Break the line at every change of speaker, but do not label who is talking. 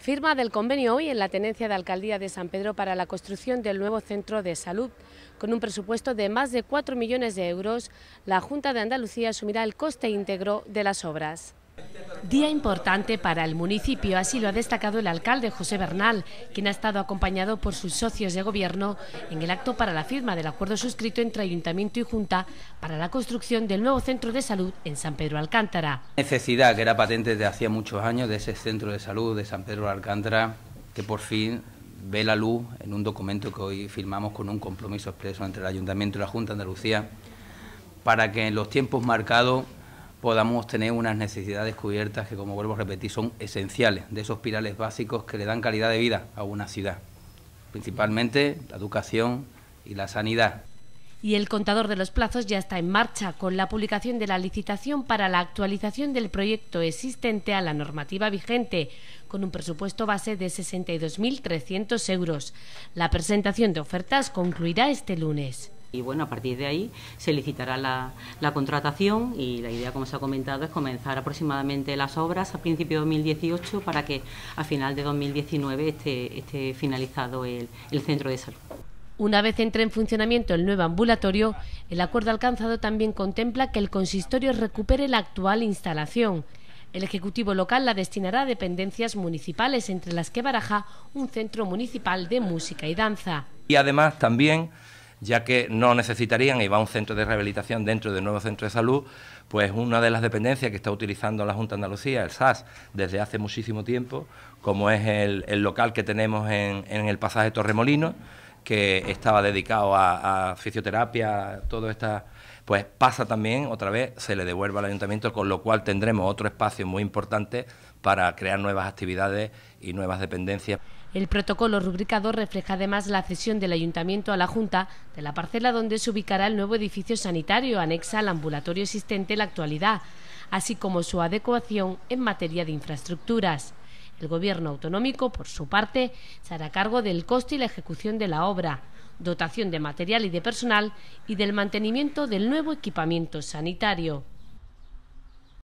Firma del convenio hoy en la Tenencia de Alcaldía de San Pedro para la construcción del nuevo centro de salud. Con un presupuesto de más de 4 millones de euros, la Junta de Andalucía asumirá el coste íntegro de las obras. Día importante para el municipio, así lo ha destacado el alcalde José Bernal, quien ha estado acompañado por sus socios de gobierno en el acto para la firma del acuerdo suscrito entre Ayuntamiento y Junta para la construcción del nuevo centro de salud en San Pedro Alcántara.
Necesidad que era patente desde hacía muchos años de ese centro de salud de San Pedro Alcántara, que por fin ve la luz en un documento que hoy firmamos con un compromiso expreso entre el Ayuntamiento y la Junta de Andalucía para que en los tiempos marcados podamos tener unas necesidades cubiertas que, como vuelvo a repetir, son esenciales, de esos pilares básicos que le dan calidad de vida a una ciudad, principalmente la educación y la sanidad.
Y el contador de los plazos ya está en marcha con la publicación de la licitación para la actualización del proyecto existente a la normativa vigente, con un presupuesto base de 62.300 euros. La presentación de ofertas concluirá este lunes.
Y bueno, a partir de ahí se licitará la, contratación y la idea, como se ha comentado, es comenzar aproximadamente las obras a principios de 2018 para que a final de 2019 esté, finalizado el centro de salud.
Una vez entre en funcionamiento el nuevo ambulatorio, el acuerdo alcanzado también contempla que el consistorio recupere la actual instalación. El Ejecutivo local la destinará a dependencias municipales, entre las que baraja un centro municipal de música y danza.
Y además también ya que no necesitarían, y va a un centro de rehabilitación dentro del nuevo centro de salud, pues una de las dependencias que está utilizando la Junta de Andalucía, el SAS, desde hace muchísimo tiempo, como es el, local que tenemos en, el pasaje Torremolino que estaba dedicado a, fisioterapia, todo esta pues pasa también otra vez, se le devuelve al ayuntamiento, con lo cual tendremos otro espacio muy importante para crear nuevas actividades y nuevas dependencias.
El protocolo rubricado refleja además la cesión del Ayuntamiento a la Junta de la parcela donde se ubicará el nuevo edificio sanitario anexa al ambulatorio existente en la actualidad, así como su adecuación en materia de infraestructuras. El Gobierno autonómico, por su parte, se hará cargo del coste y la ejecución de la obra, dotación de material y de personal y del mantenimiento del nuevo equipamiento sanitario.